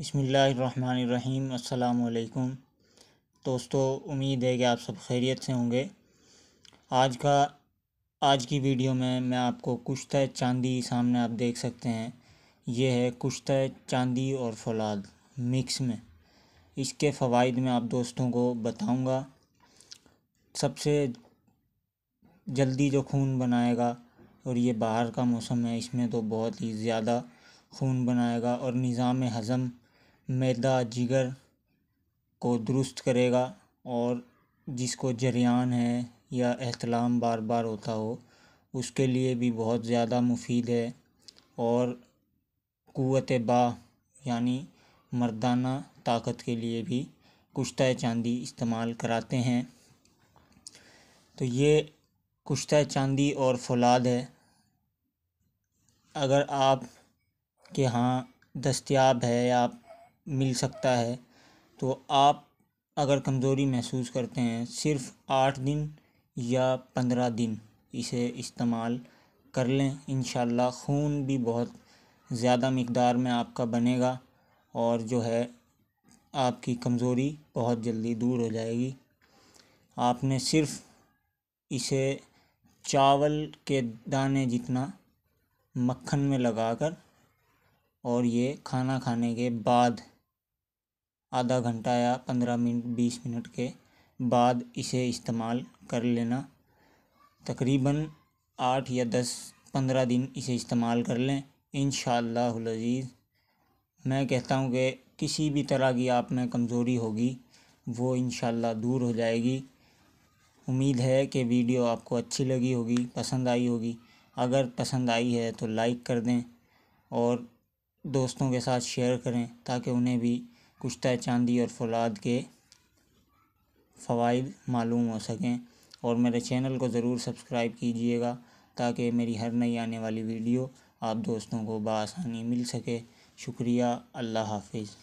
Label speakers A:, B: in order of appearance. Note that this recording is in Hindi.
A: बसमीम् अल्लाम दोस्तों उम्मीद है कि आप सब खैरियत से होंगे आज का आज की वीडियो में मैं आपको कुश्त चांदी सामने आप देख सकते हैं ये है कुश्त चांदी और फौलाद मिक्स में इसके फ़वाद में आप दोस्तों को बताऊंगा सबसे जल्दी जो खून बनाएगा और ये बाहर का मौसम है इसमें तो बहुत ही ज़्यादा खून बनाएगा और निज़ाम हज़म मैदा जिगर को दुरुस्त करेगा और जिसको जरियान है या एहतलाम बार बार होता हो उसके लिए भी बहुत ज़्यादा मुफ़ीद है और क़वत बा यानी मर्दाना ताकत के लिए भी कुश्त चांदी इस्तेमाल कराते हैं तो ये कुश्त चांदी और फौलाद है अगर आप के यहाँ दस्तियाब है आप मिल सकता है तो आप अगर कमज़ोरी महसूस करते हैं सिर्फ आठ दिन या पंद्रह दिन इसे इस्तेमाल कर लें इन खून भी बहुत ज़्यादा मकदार में आपका बनेगा और जो है आपकी कमज़ोरी बहुत जल्दी दूर हो जाएगी आपने सिर्फ इसे चावल के दाने जितना मक्खन में लगाकर और ये खाना खाने के बाद आधा घंटा या पंद्रह मिनट बीस मिनट के बाद इसे इस्तेमाल कर लेना तकरीबन आठ या दस पंद्रह दिन इसे इस्तेमाल कर लें इन शजीज़ मैं कहता हूँ कि किसी भी तरह की आप में कमज़ोरी होगी वो इन दूर हो जाएगी उम्मीद है कि वीडियो आपको अच्छी लगी होगी पसंद आई होगी अगर पसंद आई है तो लाइक कर दें और दोस्तों के साथ शेयर करें ताकि उन्हें भी कुश्त चांदी और फौलाद के फ़वाद मालूम हो सकें और मेरे चैनल को ज़रूर सब्सक्राइब कीजिएगा ताकि मेरी हर नई आने वाली वीडियो आप दोस्तों को बसानी मिल सके शुक्रिया अल्लाह हाफिज़